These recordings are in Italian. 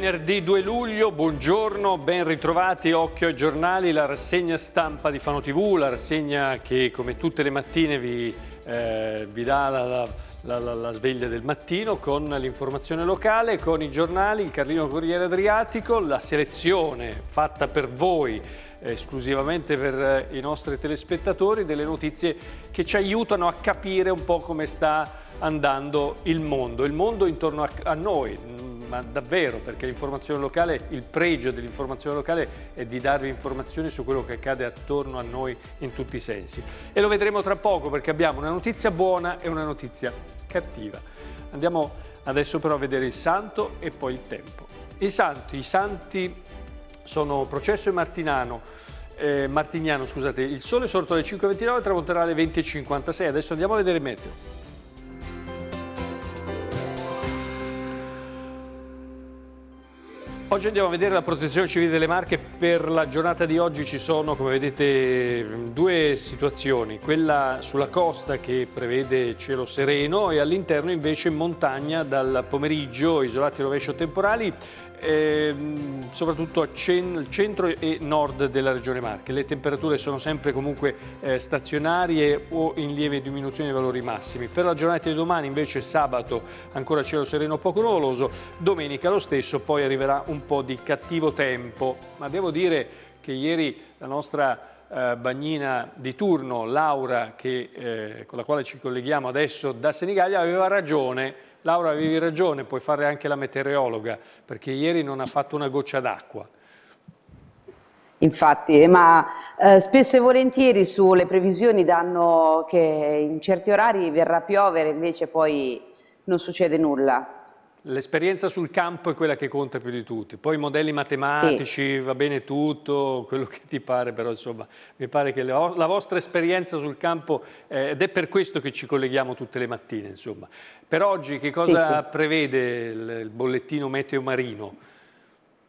Venerdì 2 luglio, buongiorno, ben ritrovati, occhio ai giornali, la rassegna stampa di Fano TV, la rassegna che come tutte le mattine vi, eh, vi dà la, la la, la, sveglia del mattino con l'informazione locale, con i giornali, il Carlino Corriere Adriatico, la selezione fatta per voi esclusivamente per eh, i nostri telespettatori delle notizie che ci aiutano a capire un po' come sta andando il mondo, il mondo intorno a noi, ma davvero, perché l'informazione locale, il pregio dell'informazione locale è di darvi informazioni su quello che accade attorno a noi in tutti i sensi. E lo vedremo tra poco perché abbiamo una notizia buona e una notizia cattiva. Andiamo adesso però a vedere il santo e poi il tempo. I santi, i santi sono Processo e Martinano, eh, Martignano, scusate, il sole è sorto alle 5.29 tramonterà alle 20.56. Adesso andiamo a vedere il meteo. Oggi andiamo a vedere la protezione civile delle Marche, per la giornata di oggi ci sono come vedete due situazioni, quella sulla costa che prevede cielo sereno e all'interno invece montagna dal pomeriggio, isolati rovescio temporali, ehm, soprattutto a centro e nord della regione Marche. Le temperature sono sempre comunque eh, stazionarie o in lieve diminuzione dei valori massimi. Per la giornata di domani invece sabato ancora cielo sereno poco nuvoloso, domenica lo stesso, poi arriverà un po' di cattivo tempo, ma devo dire che ieri la nostra eh, bagnina di turno, Laura, che, eh, con la quale ci colleghiamo adesso da Senigallia, aveva ragione. Laura, avevi ragione, puoi fare anche la meteorologa, perché ieri non ha fatto una goccia d'acqua. Infatti, eh, ma eh, spesso e volentieri sulle previsioni danno che in certi orari verrà a piovere, invece poi non succede nulla. L'esperienza sul campo è quella che conta più di tutti, poi i modelli matematici, sì. va bene tutto, quello che ti pare, però insomma mi pare che la, vostra esperienza sul campo, eh, ed è per questo che ci colleghiamo tutte le mattine insomma. Per oggi che cosa sì, sì. prevede il, il bollettino meteo marino?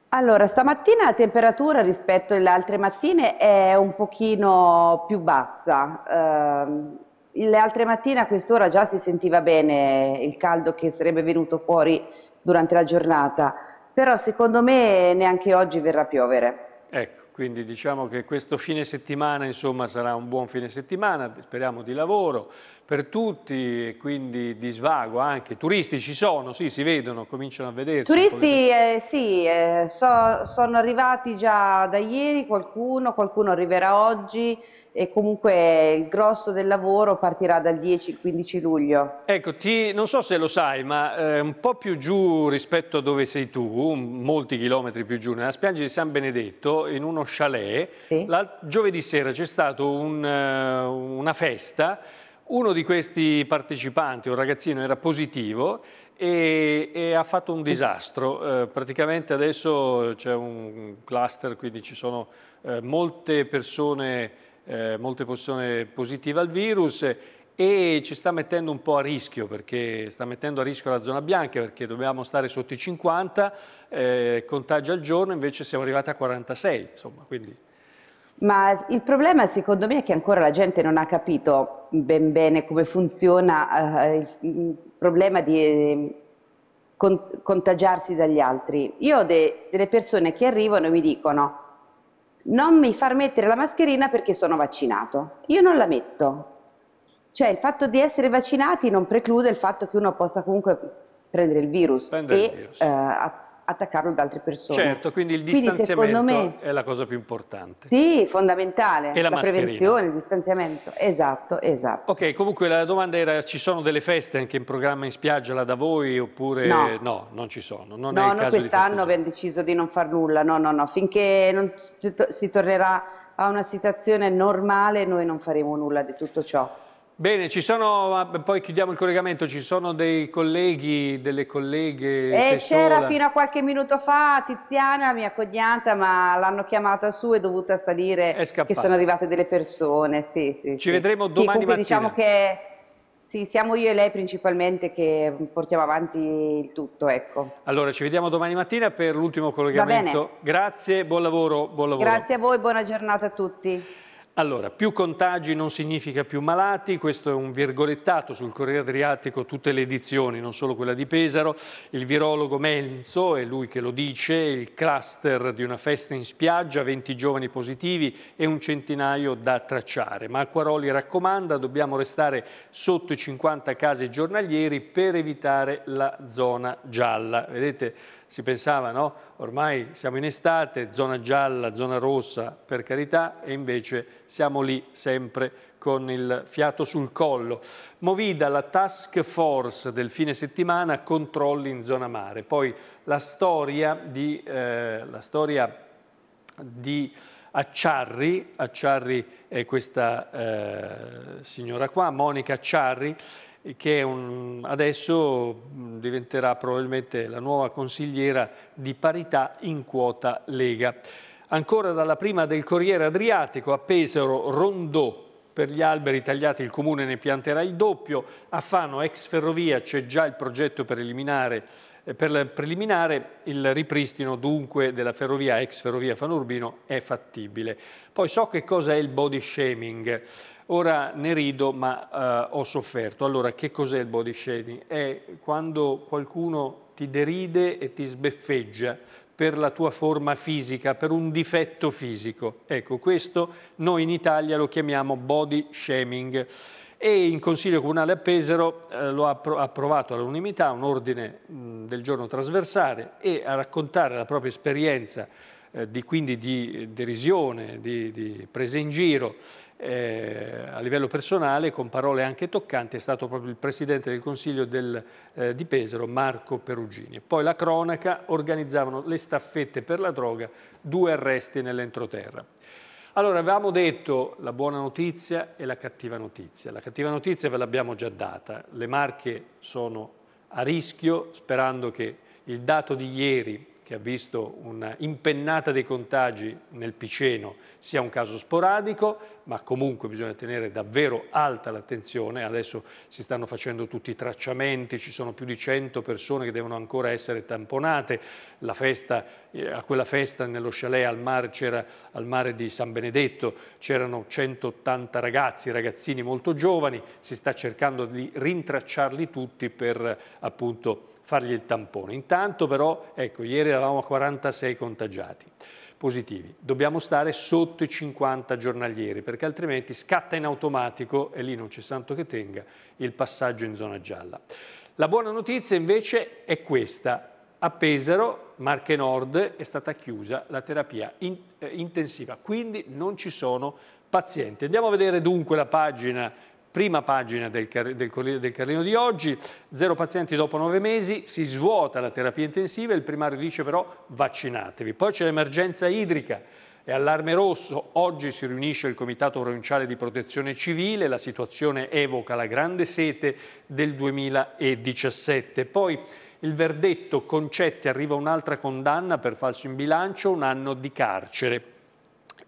Allora, stamattina la temperatura rispetto alle altre mattine è un pochino più bassa, eh, le altre mattine a quest'ora già si sentiva bene il caldo che sarebbe venuto fuori durante la giornata, però secondo me neanche oggi verrà a piovere. Ecco, quindi diciamo che questo fine settimana insomma sarà un buon fine settimana, speriamo di lavoro, per tutti e quindi di svago anche. Turisti ci sono, sì, si vedono, cominciano a vedersi. Turisti eh, sì, eh, so, sono arrivati già da ieri qualcuno, qualcuno arriverà oggi e comunque il grosso del lavoro partirà dal 10-15 luglio. Ecco, ti, non so se lo sai, ma eh, un po' più giù rispetto a dove sei tu, molti chilometri più giù, nella spiaggia di San Benedetto, in uno chalet, sì. la, giovedì sera c'è stata un, eh, una festa uno di questi partecipanti, un ragazzino, era positivo e, e ha fatto un disastro. Eh, praticamente adesso c'è un cluster, quindi ci sono eh, molte, persone, eh, molte persone positive al virus e ci sta mettendo un po' a rischio, perché sta mettendo a rischio la zona bianca, perché dobbiamo stare sotto i 50 eh, contagi al giorno, invece siamo arrivati a 46, insomma, quindi... Ma il problema secondo me è che ancora la gente non ha capito ben bene come funziona eh, il problema di eh, con, contagiarsi dagli altri. Io ho de, delle persone che arrivano e mi dicono non mi far mettere la mascherina perché sono vaccinato. Io non la metto. Cioè il fatto di essere vaccinati non preclude il fatto che uno possa comunque prendere il virus prendere e il virus. Eh, attaccarlo ad altre persone. Certo, quindi il distanziamento quindi, me, è la cosa più importante. Sì, fondamentale, e la, la prevenzione, il distanziamento, esatto, esatto. Ok, comunque la domanda era ci sono delle feste anche in programma in spiaggia là da voi oppure no, no non ci sono? Non no, no quest'anno abbiamo deciso di non far nulla, no, no, no, finché non si tornerà a una situazione normale noi non faremo nulla di tutto ciò. Bene, ci sono, poi chiudiamo il collegamento, ci sono dei colleghi, delle colleghe. Eh, c'era fino a qualche minuto fa Tiziana, mia cognata, ma l'hanno chiamata su e dovuta salire, è che sono arrivate delle persone, sì, sì. Ci sì. vedremo domani sì, diciamo mattina. diciamo che sì, siamo io e lei principalmente che portiamo avanti il tutto, ecco. Allora, ci vediamo domani mattina per l'ultimo collegamento. Grazie, buon lavoro, buon lavoro. Grazie a voi, buona giornata a tutti. Allora, più contagi non significa più malati, questo è un virgolettato sul Corriere Adriatico, tutte le edizioni, non solo quella di Pesaro. Il virologo Menzo, è lui che lo dice, il cluster di una festa in spiaggia, 20 giovani positivi e un centinaio da tracciare. Ma Acquaroli raccomanda, dobbiamo restare sotto i 50 casi giornalieri per evitare la zona gialla. Vedete, si pensava, no? Ormai siamo in estate, zona gialla, zona rossa, per carità, e invece siamo lì sempre con il fiato sul collo. Movida, la task force del fine settimana, controlli in zona mare. Poi la storia di, eh, la storia di Acciarri, Acciarri è questa eh, signora qua, Monica Acciarri, che un, adesso diventerà probabilmente la nuova consigliera di parità in quota Lega. Ancora dalla prima del Corriere Adriatico a Pesaro, Rondò, per gli alberi tagliati il comune ne pianterà il doppio, a Fano, ex ferrovia, c'è già il progetto per eliminare eh, per preliminare il ripristino dunque della ferrovia ex ferrovia Fanurbino è fattibile. Poi so che cosa è il body shaming, ora ne rido ma eh, ho sofferto. Allora che cos'è il body shaming? È quando qualcuno ti deride e ti sbeffeggia per la tua forma fisica, per un difetto fisico. Ecco, questo noi in Italia lo chiamiamo body shaming e in Consiglio Comunale a Pesaro eh, lo ha approvato all'unanimità un ordine mh, del giorno trasversale e a raccontare la propria esperienza eh, di, quindi di derisione, di, di presa in giro eh, a livello personale, con parole anche toccanti, è stato proprio il Presidente del Consiglio del, eh, di Pesaro, Marco Perugini. Poi la cronaca, organizzavano le staffette per la droga, due arresti nell'entroterra. Allora, avevamo detto la buona notizia e la cattiva notizia. La cattiva notizia ve l'abbiamo già data. Le marche sono a rischio, sperando che il dato di ieri che ha visto un'impennata dei contagi nel Piceno sia un caso sporadico, ma comunque bisogna tenere davvero alta l'attenzione. Adesso si stanno facendo tutti i tracciamenti, ci sono più di 100 persone che devono ancora essere tamponate. Festa, eh, a quella festa nello chalet al mare, al mare di San Benedetto c'erano 180 ragazzi, ragazzini molto giovani, si sta cercando di rintracciarli tutti per appunto fargli il tampone. Intanto però, ecco, ieri eravamo a 46 contagiati positivi. Dobbiamo stare sotto i 50 giornalieri perché altrimenti scatta in automatico, e lì non c'è santo che tenga, il passaggio in zona gialla. La buona notizia invece è questa. A Pesaro, Marche Nord, è stata chiusa la terapia in, eh, intensiva, quindi non ci sono pazienti. Andiamo a vedere dunque la pagina prima pagina del, del Corriere del Carlino di oggi, zero pazienti dopo nove mesi, si svuota la terapia intensiva, il primario dice però vaccinatevi. Poi c'è l'emergenza idrica, e allarme rosso, oggi si riunisce il Comitato Provinciale di Protezione Civile, la situazione evoca la grande sete del 2017. Poi il verdetto, Concetti arriva un'altra condanna per falso in bilancio, un anno di carcere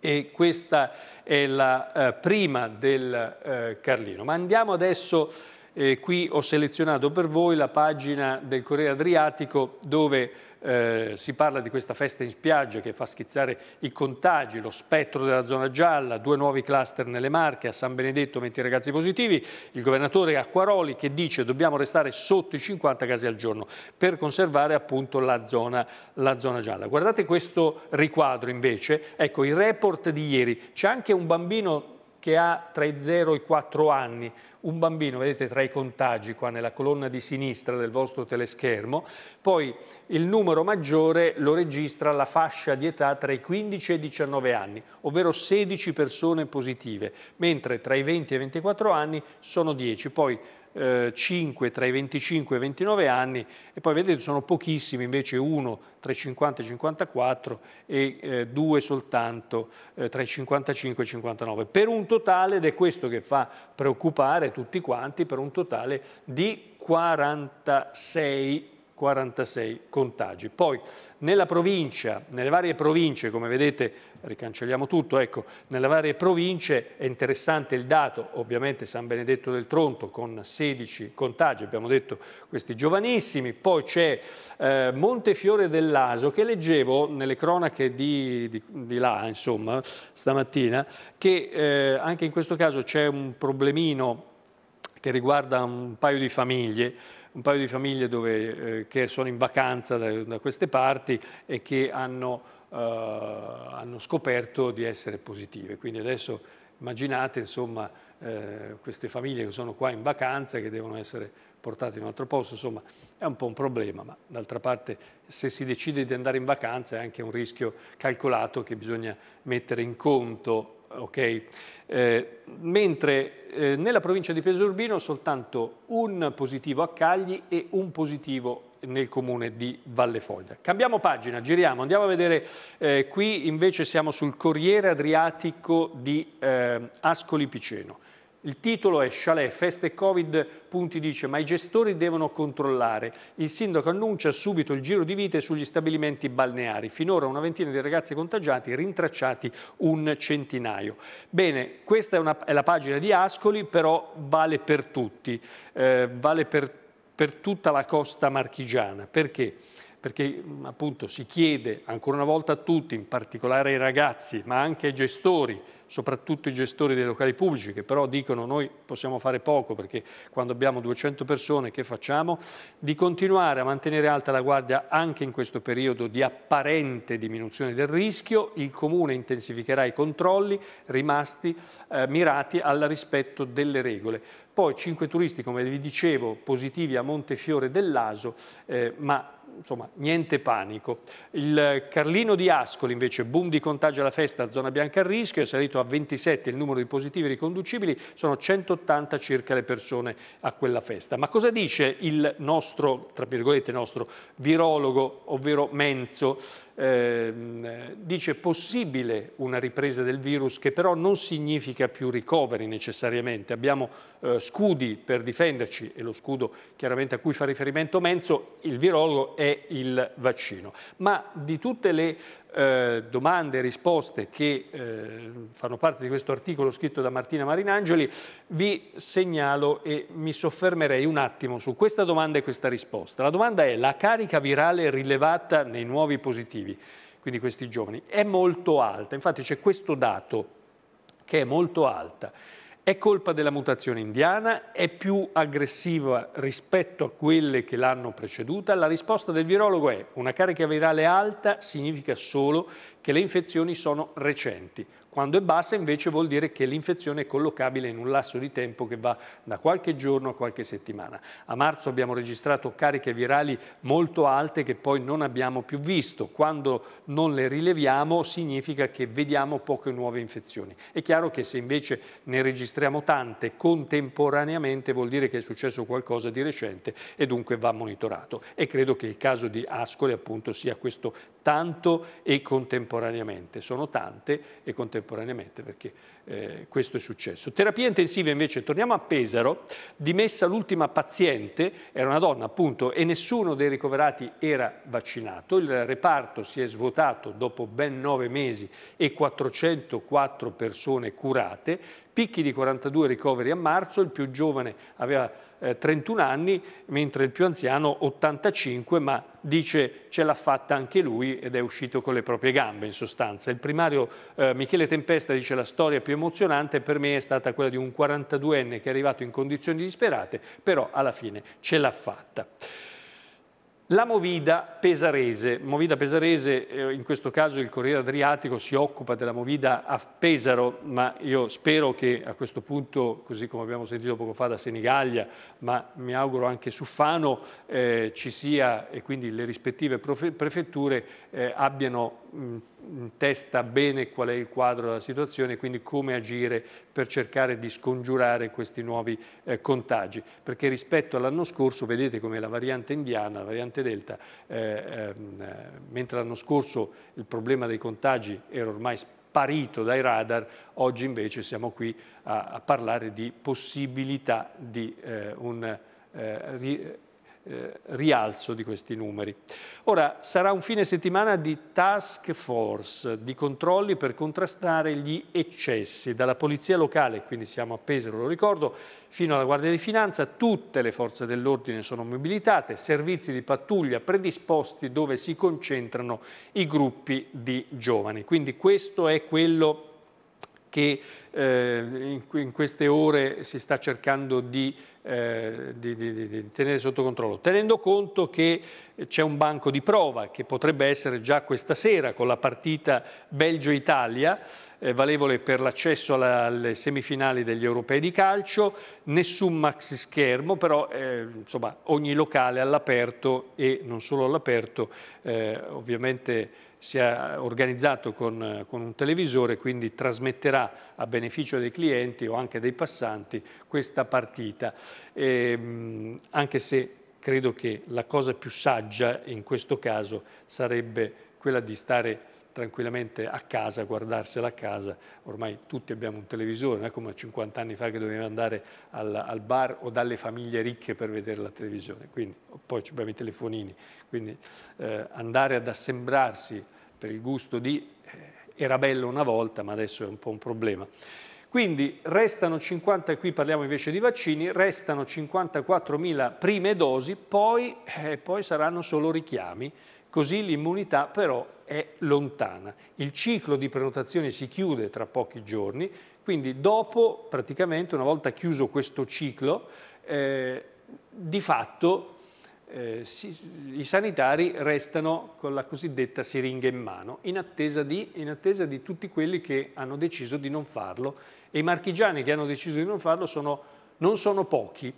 e questa è la eh, prima del eh, Carlino. Ma andiamo adesso eh, qui ho selezionato per voi la pagina del Corriere Adriatico dove eh, si parla di questa festa in spiaggia che fa schizzare i contagi, lo spettro della zona gialla, due nuovi cluster nelle Marche, a San Benedetto 20 ragazzi positivi, il governatore Acquaroli che dice dobbiamo restare sotto i 50 casi al giorno per conservare appunto la zona, la zona gialla. Guardate questo riquadro invece, ecco il report di ieri, c'è anche un bambino che ha tra i 0 e i 4 anni. Un bambino, vedete tra i contagi qua nella colonna di sinistra del vostro teleschermo, poi il numero maggiore lo registra la fascia di età tra i 15 e i 19 anni, ovvero 16 persone positive, mentre tra i 20 e i 24 anni sono 10. Poi eh, 5 tra i 25 e i 29 anni e poi vedete sono pochissimi invece 1 tra i 50 e i 54 e eh, 2 soltanto eh, tra i 55 e i 59 per un totale ed è questo che fa preoccupare tutti quanti per un totale di 46 46 contagi. Poi nella provincia, nelle varie province, come vedete, ricancelliamo tutto, ecco, nelle varie province è interessante il dato, ovviamente San Benedetto del Tronto con 16 contagi, abbiamo detto questi giovanissimi, poi c'è eh, Montefiore dell'Aso che leggevo nelle cronache di, di, di là, insomma, stamattina, che eh, anche in questo caso c'è un problemino che riguarda un paio di famiglie, un paio di famiglie dove, eh, che sono in vacanza da, da, queste parti e che hanno, eh, hanno, scoperto di essere positive. Quindi adesso immaginate insomma, eh, queste famiglie che sono qua in vacanza e che devono essere portate in un altro posto, insomma è un po' un problema, ma d'altra parte se si decide di andare in vacanza è anche un rischio calcolato che bisogna mettere in conto Okay? Eh, mentre eh, nella provincia di Urbino soltanto un positivo a Cagli e un positivo nel comune di Valle Foglia. Cambiamo pagina, giriamo, andiamo a vedere, eh, qui invece siamo sul Corriere Adriatico di eh, Ascoli Piceno. Il titolo è Chalet, feste Covid, Punti dice ma i gestori devono controllare. Il sindaco annuncia subito il giro di vite sugli stabilimenti balneari. Finora una ventina di ragazzi contagiati, rintracciati un centinaio. Bene, questa è, una, è la pagina di Ascoli, però vale per tutti, eh, vale per, per tutta la costa marchigiana. Perché? perché appunto si chiede ancora una volta a tutti, in particolare ai ragazzi, ma anche ai gestori, soprattutto i gestori dei locali pubblici, che però dicono noi possiamo fare poco perché quando abbiamo 200 persone che facciamo, di continuare a mantenere alta la guardia anche in questo periodo di apparente diminuzione del rischio, il Comune intensificherà i controlli rimasti eh, mirati al rispetto delle regole. Poi 5 turisti, come vi dicevo, positivi a Montefiore dell'Aso, eh, ma insomma, niente panico. Il Carlino di Ascoli invece, boom di contagio alla festa, zona bianca a rischio, è salito a 27 il numero di positivi riconducibili, sono 180 circa le persone a quella festa. Ma cosa dice il nostro, tra virgolette, nostro virologo, ovvero Menzo? Eh, dice possibile una ripresa del virus che però non significa più ricoveri necessariamente. Abbiamo eh, scudi per difenderci, e lo scudo chiaramente a cui fa riferimento Menzo, il virologo è il vaccino. Ma di tutte le eh, domande e risposte che eh, fanno parte di questo articolo scritto da Martina Marinangeli, vi segnalo e mi soffermerei un attimo su questa domanda e questa risposta. La domanda è la carica virale rilevata nei nuovi positivi, quindi questi giovani, è molto alta. Infatti c'è questo dato che è molto alta. È colpa della mutazione indiana? È più aggressiva rispetto a quelle che l'hanno preceduta? La risposta del virologo è una carica virale alta significa solo che le infezioni sono recenti. Quando è bassa invece vuol dire che l'infezione è collocabile in un lasso di tempo che va da qualche giorno a qualche settimana. A marzo abbiamo registrato cariche virali molto alte che poi non abbiamo più visto. Quando non le rileviamo significa che vediamo poche nuove infezioni. È chiaro che se invece ne registriamo tante contemporaneamente vuol dire che è successo qualcosa di recente e dunque va monitorato. E credo che il caso di Ascoli appunto sia questo tanto e contemporaneamente. Sono tante e contemporaneamente contemporaneamente perché eh, questo è successo. Terapia intensiva invece, torniamo a Pesaro, dimessa l'ultima paziente, era una donna appunto e nessuno dei ricoverati era vaccinato, il reparto si è svuotato dopo ben nove mesi e 404 persone curate, picchi di 42 ricoveri a marzo, il più giovane aveva eh, 31 anni, mentre il più anziano 85, ma dice ce l'ha fatta anche lui ed è uscito con le proprie gambe in sostanza. Il primario eh, Michele Tempesta dice la storia più emozionante per me è stata quella di un 42enne che è arrivato in condizioni disperate, però alla fine ce l'ha fatta. La Movida Pesarese, Movida Pesarese eh, in questo caso il Corriere Adriatico si occupa della Movida a Pesaro, ma io spero che a questo punto, così come abbiamo sentito poco fa da Senigallia, ma mi auguro anche su Fano, eh, ci sia e quindi le rispettive prefetture eh, abbiano mh, Mm, testa bene qual è il quadro della situazione quindi come agire per cercare di scongiurare questi nuovi eh, contagi, perché rispetto all'anno scorso vedete come la variante indiana, la variante delta, eh, ehm, eh, mentre l'anno scorso il problema dei contagi era ormai sparito dai radar, oggi invece siamo qui a, a parlare di possibilità di eh, un eh, eh, rialzo di questi numeri. Ora sarà un fine settimana di task force, di controlli per contrastare gli eccessi, dalla polizia locale, quindi siamo a Pesaro, lo ricordo, fino alla Guardia di Finanza, tutte le forze dell'ordine sono mobilitate, servizi di pattuglia predisposti dove si concentrano i gruppi di giovani. Quindi questo è quello che che eh, in, queste ore si sta cercando eh, di, di, di, di tenere sotto controllo, tenendo conto che c'è un banco di prova che potrebbe essere già questa sera con la partita Belgio-Italia, eh, valevole per l'accesso alle semifinali degli europei di calcio, nessun maxi schermo, però eh, insomma, ogni locale all'aperto e non solo all'aperto, eh, ovviamente si è organizzato con, con un televisore, quindi trasmetterà a beneficio dei clienti o anche dei passanti questa partita, e, ehm, anche se credo che la cosa più saggia in questo caso sarebbe quella di stare tranquillamente a casa, guardarsela a casa. Ormai tutti abbiamo un televisore, non è come 50 anni fa che dovevi andare al, al, bar o dalle famiglie ricche per vedere la televisione. Quindi, poi ci abbiamo i telefonini. Quindi eh, andare ad assembrarsi per il gusto di eh, era bello una volta, ma adesso è un po' un problema. Quindi restano 50, qui parliamo invece di vaccini, restano 54.000 prime dosi, poi, eh, poi saranno solo richiami. Così l'immunità però è lontana. Il ciclo di prenotazione si chiude tra pochi giorni, quindi dopo praticamente una volta chiuso questo ciclo, eh, di fatto eh, si, i sanitari restano con la cosiddetta siringa in mano, in attesa, di, in attesa, di, tutti quelli che hanno deciso di non farlo. E i marchigiani che hanno deciso di non farlo sono, non sono pochi.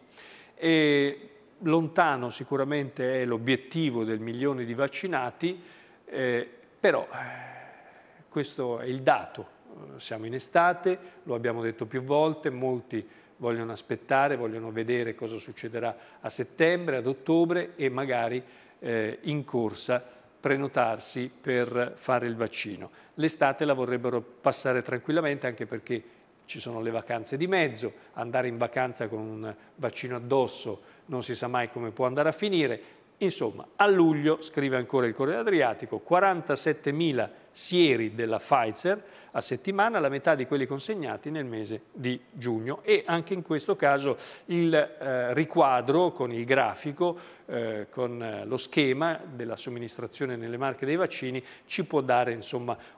E lontano sicuramente è l'obiettivo del milione di vaccinati, eh, però eh, questo è il dato. Eh, siamo in estate, lo abbiamo detto più volte, molti vogliono aspettare, vogliono vedere cosa succederà a settembre, ad ottobre e magari eh, in corsa prenotarsi per fare il vaccino. L'estate la vorrebbero passare tranquillamente anche perché ci sono le vacanze di mezzo, andare in vacanza con un vaccino addosso non si sa mai come può andare a finire, Insomma, a luglio, scrive ancora il Corriere Adriatico, 47.000 sieri della Pfizer a settimana, la metà di quelli consegnati nel mese di giugno e anche in questo caso il eh, riquadro con il grafico, eh, con eh, lo schema della somministrazione nelle marche dei vaccini ci può dare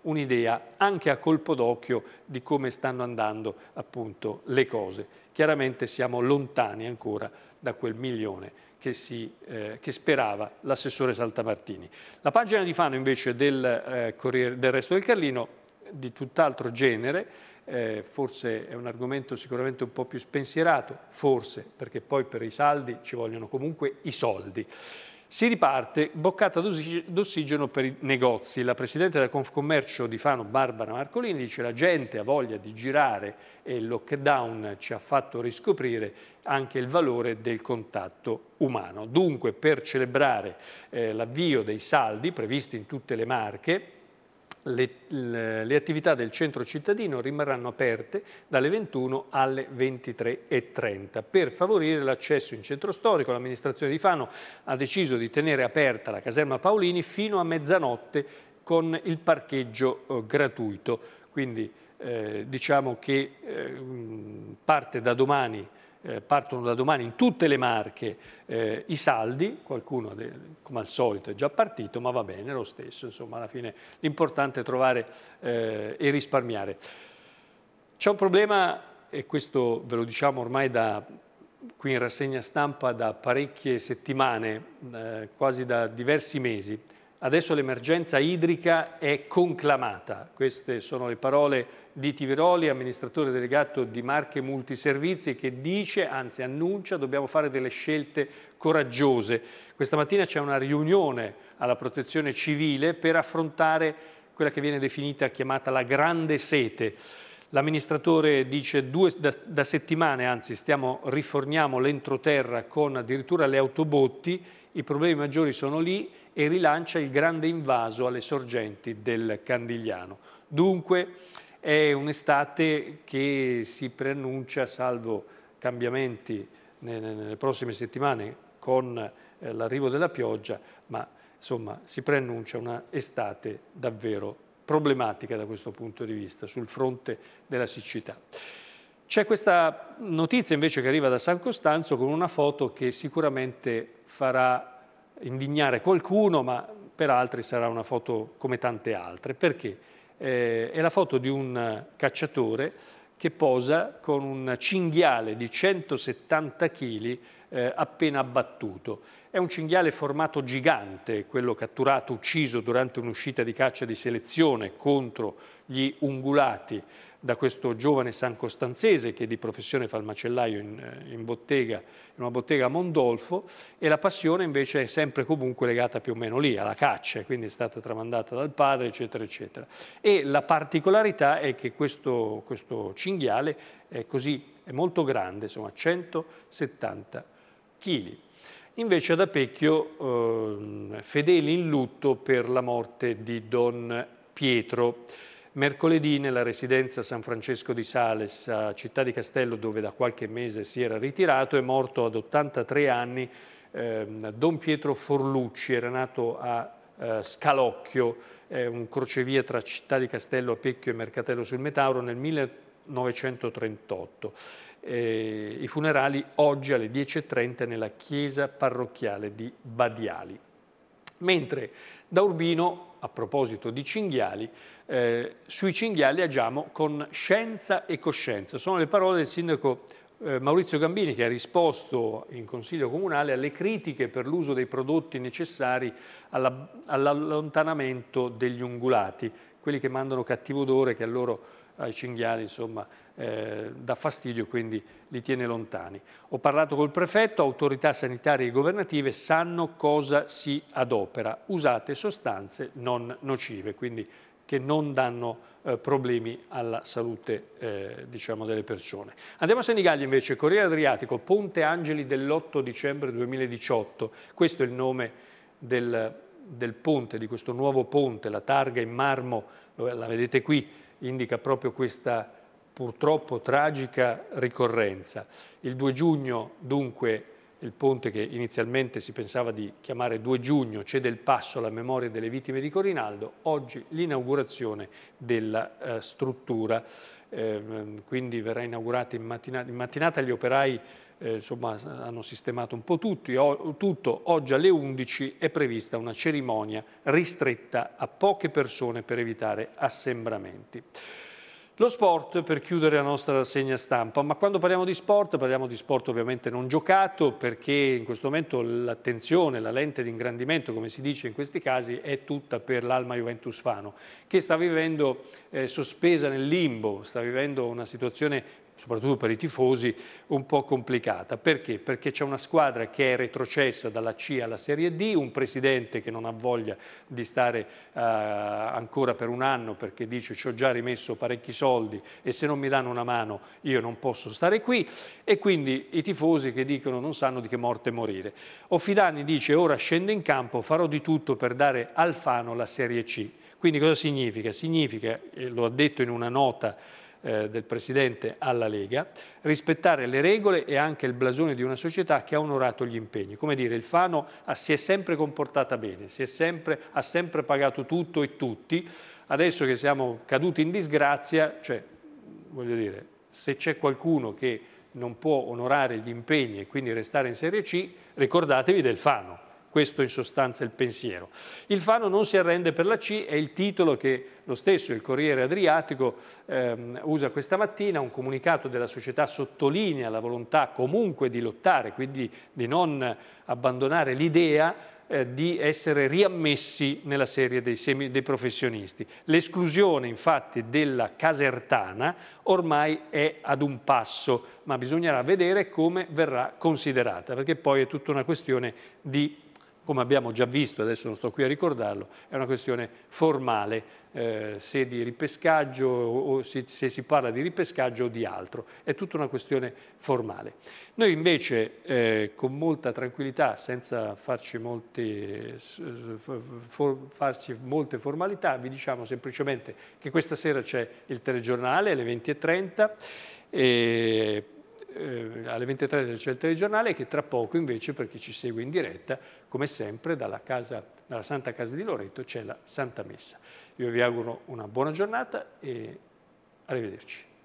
un'idea anche a colpo d'occhio di come stanno andando appunto, le cose. Chiaramente siamo lontani ancora da quel milione di che, si, eh, che sperava l'assessore Saltamartini. La pagina di Fano invece del, eh, Corriere, del resto del Carlino, di tutt'altro genere, eh, forse è un argomento sicuramente un po' più spensierato, forse, perché poi per i saldi ci vogliono comunque i soldi. Si riparte boccata d'ossigeno per i negozi. La presidente della Confcommercio di Fano, Barbara Marcolini, dice la gente ha voglia di girare e il lockdown ci ha fatto riscoprire anche il valore del contatto umano. Dunque, per celebrare eh, l'avvio dei saldi previsti in tutte le marche, le, le, attività del centro cittadino rimarranno aperte dalle 21 alle 23.30. Per favorire l'accesso in centro storico, l'amministrazione di Fano ha deciso di tenere aperta la caserma Paolini fino a mezzanotte con il parcheggio eh, gratuito. Quindi eh, diciamo che eh, parte da domani eh, partono da domani in tutte le marche eh, i saldi, qualcuno come al solito è già partito, ma va bene lo stesso, insomma alla fine l'importante è trovare eh, e risparmiare. C'è un problema, e questo ve lo diciamo ormai da qui in rassegna stampa da parecchie settimane, eh, quasi da diversi mesi. Adesso l'emergenza idrica è conclamata, queste sono le parole di Tiveroli, amministratore delegato di Marche Multiservizi, che dice, anzi annuncia, dobbiamo fare delle scelte coraggiose. Questa mattina c'è una riunione alla protezione civile per affrontare quella che viene definita, chiamata la grande sete. L'amministratore dice due, da, da, settimane, anzi stiamo, riforniamo l'entroterra con addirittura le autobotti, i problemi maggiori sono lì e rilancia il grande invaso alle sorgenti del Candigliano. Dunque è un'estate che si preannuncia, salvo cambiamenti nelle prossime settimane con eh, l'arrivo della pioggia, ma insomma si preannuncia un'estate davvero problematica da questo punto di vista sul fronte della siccità. C'è questa notizia invece che arriva da San Costanzo con una foto che sicuramente farà indignare qualcuno, ma per altri sarà una foto come tante altre. Perché? eh, è la foto di un eh, cacciatore che posa con un cinghiale di 170 kg eh, appena abbattuto. È un cinghiale formato gigante, quello catturato, ucciso durante un'uscita di caccia di selezione contro gli ungulati da questo giovane san costanzese che di professione fa il macellaio in, eh, in, bottega, in una bottega a Mondolfo e la passione invece è sempre comunque legata più o meno lì, alla caccia, quindi è stata tramandata dal padre, eccetera, eccetera. E la particolarità è che questo, questo cinghiale è così, è molto grande, insomma 170 kg. Invece ad Apecchio, eh, fedeli in lutto per la morte di Don Pietro, Mercoledì nella residenza San Francesco di Sales a Città di Castello dove da qualche mese si era ritirato è morto ad 83 anni eh, Don Pietro Forlucci, era nato a eh, Scalocchio, eh, un crocevia tra Città di Castello, Pecchio e Mercatello sul Metauro nel 1938. Eh, I funerali oggi alle 10.30 nella chiesa parrocchiale di Badiali. Mentre da Urbino a proposito di cinghiali, eh, sui cinghiali agiamo con scienza e coscienza. Sono le parole del sindaco eh, Maurizio Gambini che ha risposto in Consiglio Comunale alle critiche per l'uso dei prodotti necessari all'allontanamento all degli ungulati, quelli che mandano cattivo odore che a loro, ai cinghiali, insomma, eh, dà fastidio e quindi li tiene lontani. Ho parlato col prefetto, autorità sanitarie e governative sanno cosa si adopera, usate sostanze non nocive, quindi che non danno eh, problemi alla salute eh, diciamo, delle persone. Andiamo a Senigallia invece, Corriere Adriatico, Ponte Angeli dell'8 dicembre 2018, questo è il nome del, del ponte, di questo nuovo ponte, la targa in marmo, la vedete qui, indica proprio questa purtroppo tragica ricorrenza. Il 2 giugno, dunque, il ponte che inizialmente si pensava di chiamare 2 giugno cede il passo alla memoria delle vittime di Corinaldo, oggi l'inaugurazione della eh, struttura. Eh, quindi verrà inaugurata in mattinata, in mattinata gli operai eh, insomma, hanno sistemato un po' tutti, o, tutto, oggi alle 11 è prevista una cerimonia ristretta a poche persone per evitare assembramenti. Lo sport per chiudere la nostra rassegna stampa, ma quando parliamo di sport parliamo di sport ovviamente non giocato perché in questo momento l'attenzione, la lente di ingrandimento come si dice in questi casi è tutta per l'Alma Juventus Fano che sta vivendo eh, sospesa nel limbo, sta vivendo una situazione soprattutto per i tifosi, un po' complicata. Perché? Perché c'è una squadra che è retrocessa dalla C alla Serie D, un presidente che non ha voglia di stare uh, ancora per un anno perché dice ci ho già rimesso parecchi soldi e se non mi danno una mano io non posso stare qui e quindi i tifosi che dicono non sanno di che morte morire. Offidani dice ora scendo in campo, farò di tutto per dare al Fano la Serie C. Quindi cosa significa? Significa, lo ha detto in una nota eh, del Presidente alla Lega, rispettare le regole e anche il blasone di una società che ha onorato gli impegni. Come dire, il Fano ha, ah, si è sempre comportata bene, si è sempre, ha sempre pagato tutto e tutti, adesso che siamo caduti in disgrazia, cioè, voglio dire, se c'è qualcuno che non può onorare gli impegni e quindi restare in Serie C, ricordatevi del Fano. Questo in sostanza è il pensiero. Il Fano non si arrende per la C, è il titolo che lo stesso il Corriere Adriatico ehm, usa questa mattina, un comunicato della società sottolinea la volontà comunque di lottare, quindi di non abbandonare l'idea eh, di essere riammessi nella serie dei, semi, dei professionisti. L'esclusione infatti della casertana ormai è ad un passo, ma bisognerà vedere come verrà considerata, perché poi è tutta una questione di come abbiamo già visto, adesso non sto qui a ricordarlo, è una questione formale, eh, se di ripescaggio o se, se, si parla di ripescaggio o di altro, è tutta una questione formale. Noi invece eh, con molta tranquillità, senza farci, molti, for, farsi molte formalità, vi diciamo semplicemente che questa sera c'è il telegiornale alle 20.30, eh, alle 23 c'è il telegiornale e che tra poco invece, per chi ci segue in diretta, come sempre dalla, casa, dalla Santa Casa di Loreto c'è la Santa Messa. Io vi auguro una buona giornata e arrivederci.